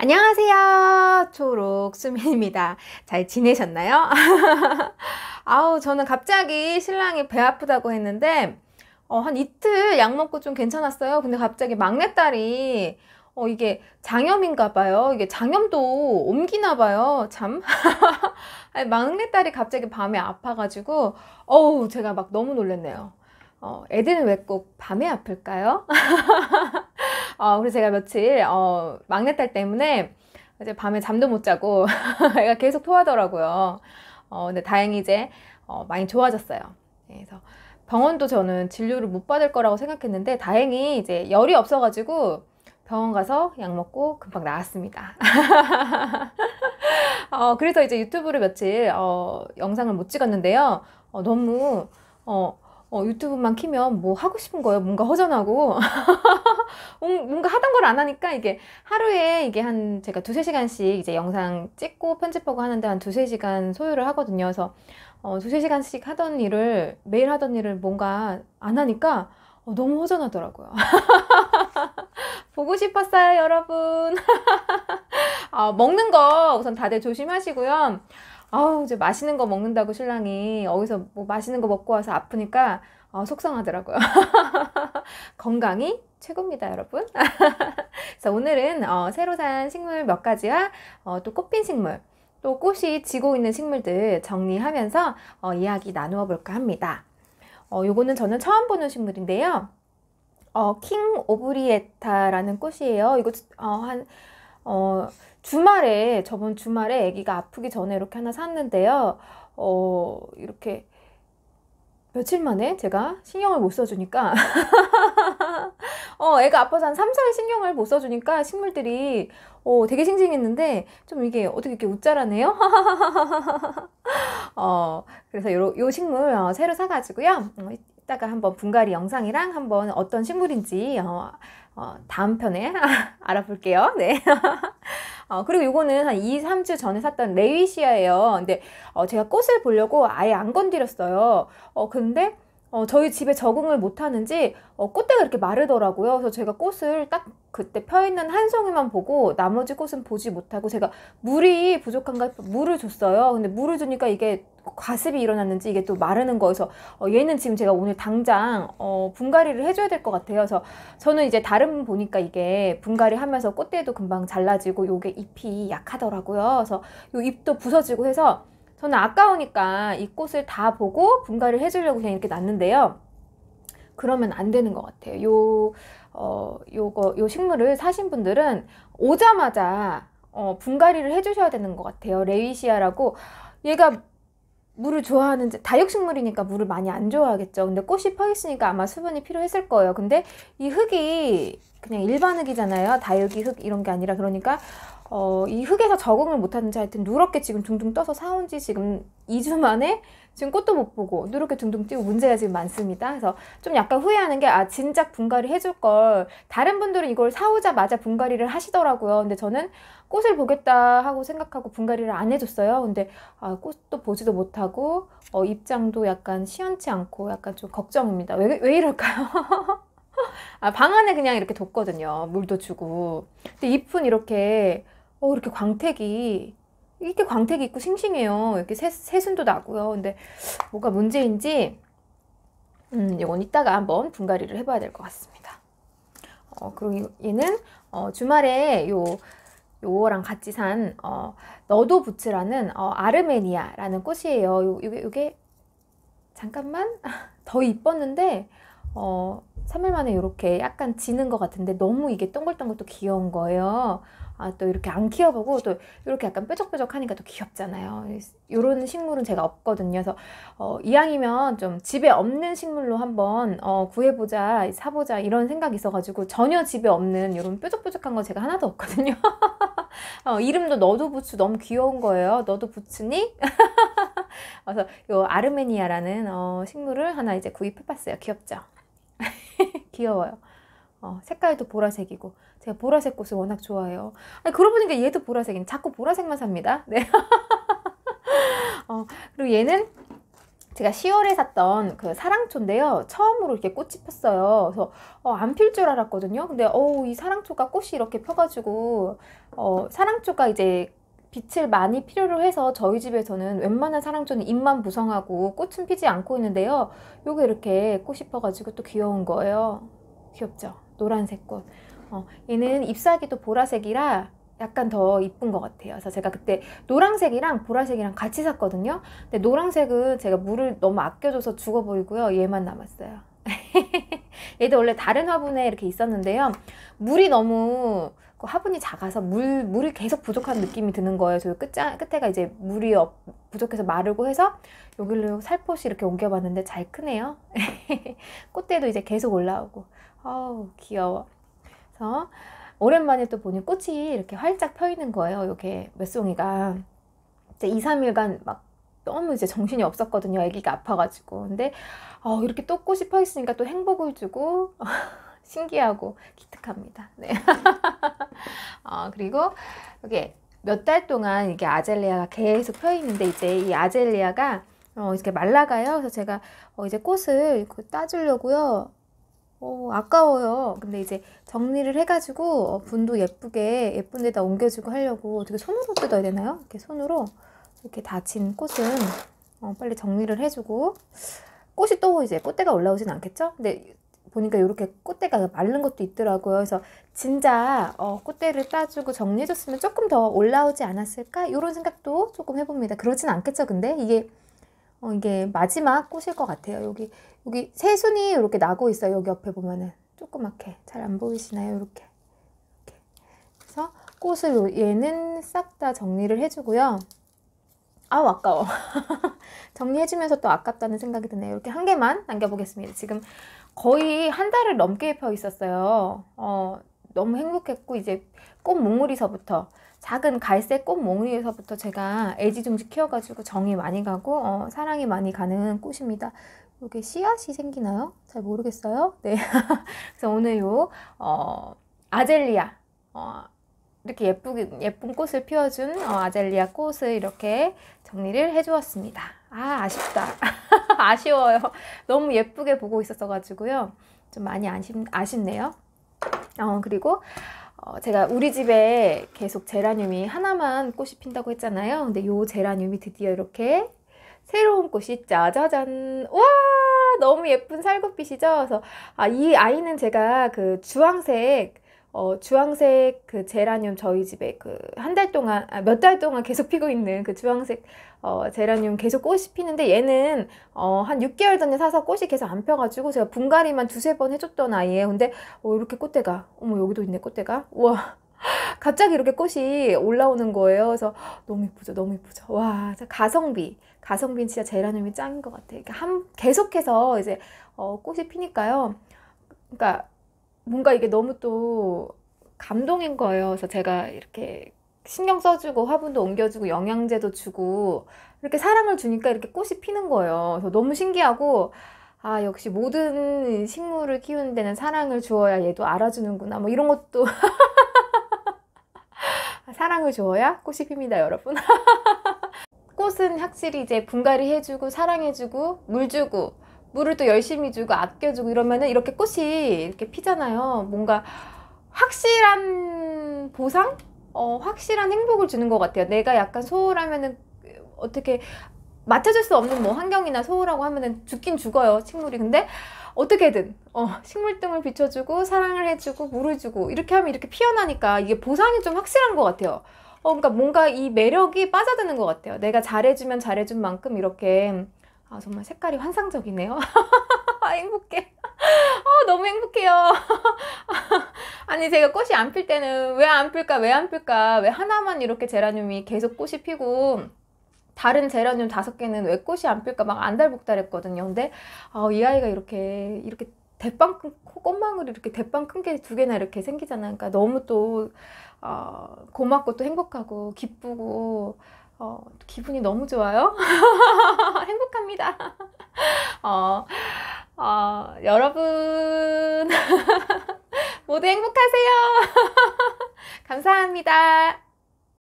안녕하세요. 초록수민입니다. 잘 지내셨나요? 아우, 저는 갑자기 신랑이 배 아프다고 했는데, 어, 한 이틀 약 먹고 좀 괜찮았어요. 근데 갑자기 막내딸이, 어, 이게 장염인가 봐요. 이게 장염도 옮기나 봐요. 참. 아니, 막내딸이 갑자기 밤에 아파가지고, 어우, 제가 막 너무 놀랐네요. 어, 애들은 왜 꼭 밤에 아플까요? 어, 그래서 제가 며칠 어, 막내딸 때문에 이제 밤에 잠도 못 자고 애가 계속 토하더라고요. 어, 근데 다행히 이제 어, 많이 좋아졌어요. 네, 그래서 병원도 저는 진료를 못 받을 거라고 생각했는데 다행히 이제 열이 없어가지고 병원 가서 약 먹고 금방 나았습니다. 어, 그래서 이제 유튜브를 며칠 어, 영상을 못 찍었는데요. 어, 너무 어, 어, 유튜브만 키면 뭐 하고 싶은 거예요. 뭔가 허전하고. 음, 뭔가 하던 걸 안 하니까 이게 하루에 이게 한 제가 두세 시간씩 이제 영상 찍고 편집하고 하는데 한 두세 시간 소요를 하거든요. 그래서 어, 두세 시간씩 하던 일을 매일 하던 일을 뭔가 안 하니까 어, 너무 허전하더라고요. 보고 싶었어요, 여러분. 어, 먹는 거 우선 다들 조심하시고요. 아우 이제 맛있는 거 먹는다고 신랑이 어디서 뭐 맛있는 거 먹고 와서 아프니까 어, 속상하더라고요. 건강이 최고입니다, 여러분. 그래서 오늘은 어, 새로 산 식물 몇 가지와 어, 또 꽃핀 식물, 또 꽃이 지고 있는 식물들 정리하면서 어, 이야기 나누어 볼까 합니다. 어, 요거는 저는 처음 보는 식물인데요. 어, 킹 오브리에타라는 꽃이에요. 이거 어, 한 어, 주말에 저번 주말에 아기가 아프기 전에 이렇게 하나 샀는데요. 어, 이렇게 며칠 만에 제가 신경을 못 써주니까 어, 애가 아파서 한 3, 4일 신경을 못 써주니까 식물들이 어, 되게 싱싱했는데 좀 이게 어떻게 이렇게 웃자라네요? 어, 그래서 요, 요 식물 어, 새로 사가지고요. 어, 이따가 한번 분갈이 영상이랑 한번 어떤 식물인지 어, 어, 다음 편에 알아볼게요. 네. 어, 그리고 이거는 한 2, 3주 전에 샀던 레이시아예요. 근데 어, 제가 꽃을 보려고 아예 안 건드렸어요. 어, 근데 어, 저희 집에 적응을 못하는지 어, 꽃대가 이렇게 마르더라고요. 그래서 제가 꽃을 딱 그때 펴 있는 한 송이만 보고 나머지 꽃은 보지 못하고 제가 물이 부족한가 물을 줬어요. 근데 물을 주니까 이게 과습이 일어났는지 이게 또 마르는 거여서 어, 얘는 지금 제가 오늘 당장 어, 분갈이를 해줘야 될 것 같아요. 그래서 저는 이제 다른 분 보니까 이게 분갈이 하면서 꽃대도 금방 잘라지고 요게 잎이 약하더라고요. 그래서 요 잎도 부서지고 해서 저는 아까우니까 이 꽃을 다 보고 분갈이를 해주려고 그냥 이렇게 놨는데요. 그러면 안 되는 것 같아요. 요 어, 요거, 요 식물을 사신 분들은 오자마자 어, 분갈이를 해주셔야 되는 것 같아요. 레이시아라고 얘가 물을 좋아하는지 다육식물이니까 물을 많이 안 좋아하겠죠. 근데 꽃이 펴 있으니까 아마 수분이 필요했을 거예요. 근데 이 흙이 그냥 일반 흙이잖아요. 다육이 흙 이런 게 아니라 그러니까 어, 이 흙에서 적응을 못하는지 하여튼 누렇게 지금 둥둥 떠서 사온 지 지금 2주 만에 지금 꽃도 못 보고 누렇게 둥둥 뛰고 문제가 지금 많습니다. 그래서 좀 약간 후회하는 게 아, 진작 분갈이 해줄 걸 다른 분들은 이걸 사오자마자 분갈이를 하시더라고요. 근데 저는 꽃을 보겠다 하고 생각하고 분갈이를 안 해줬어요. 근데 아, 꽃도 보지도 못하고 어, 입장도 약간 시원치 않고 약간 좀 걱정입니다. 왜, 왜 이럴까요? 아, 방 안에 그냥 이렇게 뒀거든요. 물도 주고. 근데 잎은 이렇게 어, 이렇게 광택이 이렇게 광택이 있고 싱싱해요. 이렇게 새, 새순도 나고요. 근데 뭐가 문제인지 음, 이건 이따가 한번 분갈이를 해봐야 될 것 같습니다. 어, 그리고 얘는 어, 주말에 요 요거랑 같이 산 어, 너도 부츠라는 어, 아르메니아라는 꽃이에요. 요, 요게, 요게 잠깐만 더 이뻤는데 어, 3일 만에 이렇게 약간 지는 것 같은데 너무 이게 동글동글 또 귀여운 거예요. 아, 또 이렇게 안 키워보고 또 이렇게 약간 뾰족뾰족 하니까 또 귀엽잖아요. 이런 식물은 제가 없거든요. 그래서 어, 이왕이면 좀 집에 없는 식물로 한번 어, 구해보자, 사보자 이런 생각이 있어가지고 전혀 집에 없는 이런 뾰족뾰족한 거 제가 하나도 없거든요. 어, 이름도 너도 부츠 너무 귀여운 거예요. 너도 부츠니? 그래서 요 아르메니아라는 어, 식물을 하나 이제 구입해봤어요. 귀엽죠? 귀여워요. 어, 색깔도 보라색이고 제가 보라색 꽃을 워낙 좋아해요. 아니, 그러고 보니까 얘도 보라색이네. 자꾸 보라색만 삽니다. 네. 어, 그리고 얘는 제가 10월에 샀던 그 사랑초인데요. 처음으로 이렇게 꽃이 폈어요. 그래서 어, 안 필 줄 알았거든요. 근데 어우 이 사랑초가 꽃이 이렇게 펴가지고 어, 사랑초가 이제 빛을 많이 필요로 해서 저희 집에서는 웬만한 사랑초는 잎만 부성하고 꽃은 피지 않고 있는데요. 요게 이렇게 꽃이 펴가지고 또 귀여운 거예요. 귀엽죠? 노란색 꽃. 어, 얘는 잎사귀도 보라색이라 약간 더 이쁜 것 같아요. 그래서 제가 그때 노란색이랑 보라색이랑 같이 샀거든요. 근데 노란색은 제가 물을 너무 아껴줘서 죽어버리고요. 얘만 남았어요. 얘도 원래 다른 화분에 이렇게 있었는데요. 물이 너무 그 화분이 작아서 물, 물이 계속 부족한 느낌이 드는 거예요. 저끝 끝에가 이제 물이 없, 부족해서 마르고 해서 여기로 살포시 이렇게 옮겨봤는데 잘 크네요. 꽃대도 이제 계속 올라오고. 아우 귀여워. 그래서 오랜만에 또 보니 꽃이 이렇게 활짝 펴 있는 거예요. 이렇게 메송이가 이제 2, 3일간 막 너무 이제 정신이 없었거든요. 아기가 아파가지고. 근데 어, 이렇게 또 꽃이 펴 있으니까 또 행복을 주고 신기하고 기특합니다. 네. 어, 그리고 이게 몇 달 동안 이게 아젤레아가 계속 펴 있는데 이제 이 아젤레아가 어, 이렇게 말라가요. 그래서 제가 어, 이제 꽃을 따주려고요. 어, 아까워요. 근데 이제 정리를 해가지고 어, 분도 예쁘게 예쁜 데다 옮겨주고 하려고 어떻게 손으로 뜯어야 되나요? 이렇게 손으로 이렇게 다친 꽃은 어, 빨리 정리를 해주고 꽃이 또 이제 꽃대가 올라오진 않겠죠? 근데 보니까 이렇게 꽃대가 마른 것도 있더라고요. 그래서 진짜 어, 꽃대를 따주고 정리해줬으면 조금 더 올라오지 않았을까? 이런 생각도 조금 해봅니다. 그러진 않겠죠, 근데? 이게 어, 이게 마지막 꽃일 것 같아요. 여기 여기 새순이 이렇게 나고 있어요. 여기 옆에 보면은 조그맣게 잘 안 보이시나요? 이렇게. 이렇게. 그래서 꽃을 얘는 싹 다 정리를 해주고요. 아우 아까워. 정리해주면서 또 아깝다는 생각이 드네요. 이렇게 한 개만 남겨보겠습니다. 지금 거의 한 달을 넘게 펴 있었어요. 어, 너무 행복했고 이제 꽃문물리서부터 작은 갈색 꽃몽이에서부터 제가 애지중지 키워가지고 정이 많이 가고 어, 사랑이 많이 가는 꽃입니다. 이게 씨앗이 생기나요? 잘 모르겠어요. 네. 그래서 오늘 요 어, 아젤리아 어, 이렇게 예쁘게 예쁜 꽃을 피워준 어, 아젤리아 꽃을 이렇게 정리를 해주었습니다. 아 아쉽다. 아쉬워요. 너무 예쁘게 보고 있었어가지고요. 좀 많이 아쉽, 아쉽네요. 어, 그리고 어, 제가 우리 집에 계속 제라늄이 하나만 꽃이 핀다고 했잖아요. 근데 요 제라늄이 드디어 이렇게 새로운 꽃이 짜자잔! 와! 너무 예쁜 살구빛이죠? 그래서, 아, 이 아이는 제가 그 주황색, 어, 주황색 그 제라늄 저희 집에 그 한 달 동안 아, 몇달 동안 계속 피고 있는 그 주황색 어, 제라늄 계속 꽃이 피는데 얘는 어, 한 6개월 전에 사서 꽃이 계속 안 펴가지고 제가 분갈이만 두세 번 해줬던 아이예요. 근데 어, 이렇게 꽃대가 어머 여기도 있네 꽃대가 우와 갑자기 이렇게 꽃이 올라오는 거예요. 그래서 너무 이쁘죠, 너무 이쁘죠. 와, 가성비, 가성비 는 진짜 제라늄이 짱인 것 같아요. 그러니까 계속해서 이제 어, 꽃이 피니까요. 그러니까 뭔가 이게 너무 또 감동인 거예요. 그래서 제가 이렇게 신경 써주고 화분도 옮겨주고 영양제도 주고 이렇게 사랑을 주니까 이렇게 꽃이 피는 거예요. 그래서 너무 신기하고 아 역시 모든 식물을 키우는 데는 사랑을 주어야 얘도 알아주는구나 뭐 이런 것도 사랑을 주어야 꽃이 핍니다 여러분. 꽃은 확실히 이제 분갈이 해주고 사랑해주고 물 주고 물을 또 열심히 주고 아껴주고 이러면은 이렇게 꽃이 이렇게 피잖아요. 뭔가 확실한 보상? 어, 확실한 행복을 주는 것 같아요. 내가 약간 소홀하면은 어떻게 맞춰줄 수 없는 뭐 환경이나 소홀하고 하면은 죽긴 죽어요, 식물이. 근데 어떻게든 어, 식물등을 비춰주고 사랑을 해주고 물을 주고 이렇게 하면 이렇게 피어나니까 이게 보상이 좀 확실한 것 같아요. 어, 그러니까 뭔가 이 매력이 빠져드는 것 같아요. 내가 잘해주면 잘해준 만큼 이렇게 아, 정말 색깔이 환상적이네요. 아, 행복해. 어, 너무 행복해요. 아니, 제가 꽃이 안 필 때는 왜 안 필까, 왜 안 필까, 왜 하나만 이렇게 제라늄이 계속 꽃이 피고, 다른 제라늄 다섯 개는 왜 꽃이 안 필까 막 안달복달했거든요. 근데 어, 이 아이가 이렇게 이렇게 대빵 큰 꽃망울이 이렇게 대빵 큰 게 두 개나 이렇게 생기잖아요. 그러니까 너무 또 어, 고맙고 또 행복하고 기쁘고 어, 기분이 너무 좋아요. 행복합니다. 어, 어, 여러분, 모두 행복하세요. 감사합니다.